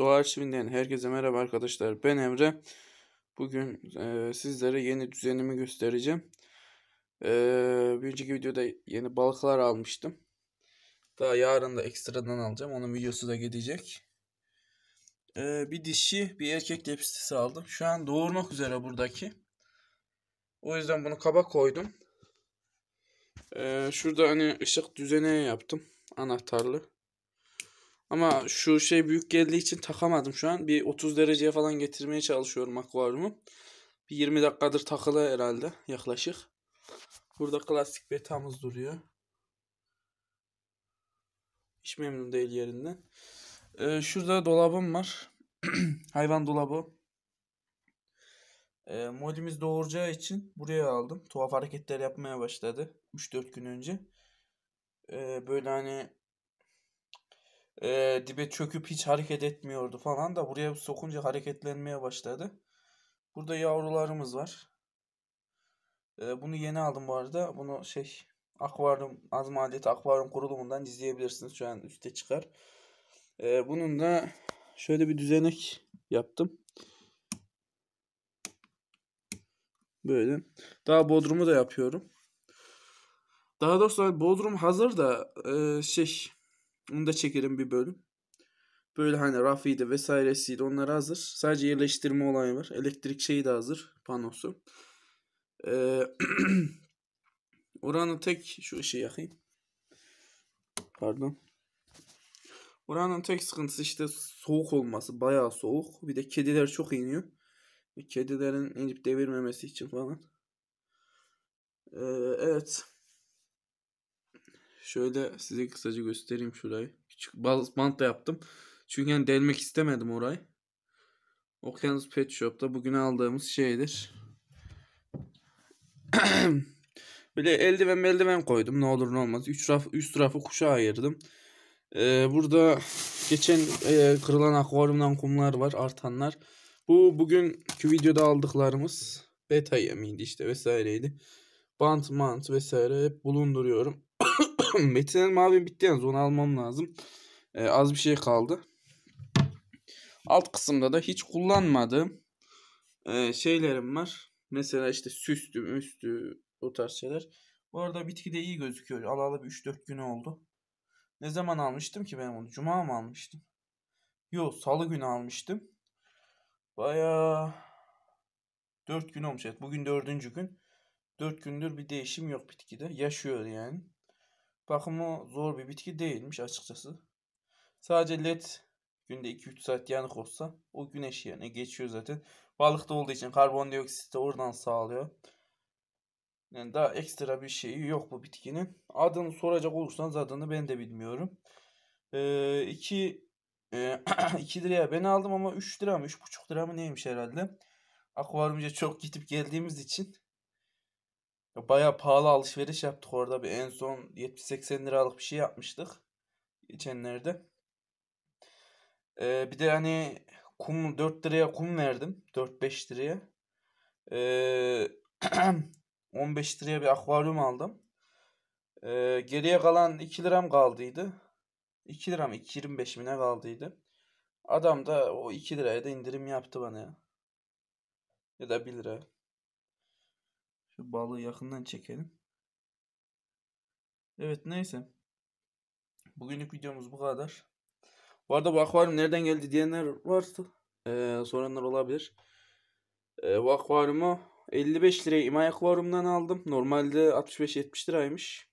Doğa Arşivinden herkese merhaba arkadaşlar. Ben Emre. Bugün e, sizlere yeni düzenimi göstereceğim. E, bir önceki videoda yeni balıklar almıştım. Daha yarın da ekstradan alacağım. Onun videosu da gelecek. E, bir dişi bir erkek lepistesi aldım. Şu an doğurmak üzere buradaki. O yüzden bunu kaba koydum. E, şurada hani ışık düzene yaptım. Anahtarlı. Ama şu şey büyük geldiği için takamadım şu an. Bir 30 dereceye falan getirmeye çalışıyorum akvaryumu. Bir 20 dakikadır takılı herhalde yaklaşık. Burada klasik betamız duruyor. Hiç memnun değil yerinden. Ee, şurada dolabım var. Hayvan dolabı. Ee, molimiz doğuracağı için buraya aldım. Tuhaf hareketler yapmaya başladı. 3-4 gün önce. Ee, böyle hani e, dibe çöküp hiç hareket etmiyordu falan da buraya sokunca hareketlenmeye başladı. Burada yavrularımız var. E, bunu yeni aldım bu arada. Bunu şey akvaryum az maliyet akvaryum kurulumundan izleyebilirsiniz. Şu an üste çıkar. E, bunun da şöyle bir düzenek yaptım. Böyle. Daha bodrumu da yapıyorum. Daha doğrusu bodrum hazır da e, şey onu da çekerim bir bölüm. Böyle hani rafiydi vesairesiydi onlar hazır. Sadece yerleştirme olayı var. Elektrik şeyi de hazır panosu. Ee, oranın tek şu ışığı yakayım. Pardon. Oranın tek sıkıntısı işte soğuk olması. Bayağı soğuk. Bir de kediler çok iniyor. Kedilerin inip devirmemesi için falan. Ee, evet. Şöyle size kısaca göstereyim şurayı. Küçük da yaptım. Çünkü yani delmek istemedim orayı. Okyanus Pet Shop'ta bugün aldığımız şeydir. Böyle eldiven eldiven koydum. Ne olur ne olmaz. Üç raf, üst rafı kuşa ayırdım. Ee, burada geçen e, kırılan akvaryumdan kumlar var. Artanlar. Bu bugünkü videoda aldıklarımız beta yemiydi işte vesaireydi. Bant mant vesaire hep bulunduruyorum. Metin'in mavim bitti yalnız onu almam lazım. Ee, az bir şey kaldı. Alt kısımda da hiç kullanmadığım e, şeylerim var. Mesela işte süstü, üstü o tarz şeyler. Bu arada bitki de iyi gözüküyor. Alalı bir 3-4 günü oldu. Ne zaman almıştım ki ben onu Cuma mı almıştım? Yo salı günü almıştım. Baya 4 gün olmuş. Evet, bugün 4. gün. 4 gündür bir değişim yok bitkide. Yaşıyor yani. Bakımı zor bir bitki değilmiş açıkçası. Sadece led günde 2-3 saat yanık olsa o güneş yerine geçiyor zaten. Balıkta olduğu için karbondioksit de oradan sağlıyor. Yani daha ekstra bir şeyi yok bu bitkinin. Adını soracak olursanız adını ben de bilmiyorum. 2 ee, iki, e, liraya ben aldım ama 3 lira mı 3,5 lira mı neymiş herhalde. Akvaryumca çok gidip geldiğimiz için Baya pahalı alışveriş yaptık orada. Bir en son 70-80 liralık bir şey yapmıştık. Geçenlerde. Ee, bir de hani kum 4 liraya kum verdim. 4-5 liraya. Ee, 15 liraya bir akvaryum aldım. Ee, geriye kalan 2 liram kaldıydı. 2 liram 2.25 mi ne kaldıydı. Adam da o 2 liraya da indirim yaptı bana ya. Ya da 1 liraya. Şu balığı yakından çekelim. Evet neyse. Bugünlük videomuz bu kadar. Bu arada bu akvaryum nereden geldi diyenler varsa e, soranlar olabilir. E, bu akvaryumu 55 liraya İmay akvaryumdan aldım. Normalde 65-70 liraymış.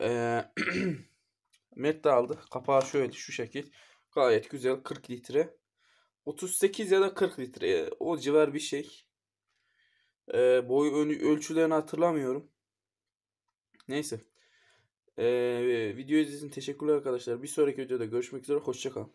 E, Mert de aldı. Kapağı şöyle şu şekil. Gayet güzel 40 litre. 38 ya da 40 litre e, o civar bir şey. E, boy ölçülerini hatırlamıyorum. Neyse. E, video izlediğiniz için teşekkürler arkadaşlar. Bir sonraki videoda görüşmek üzere. Hoşçakalın.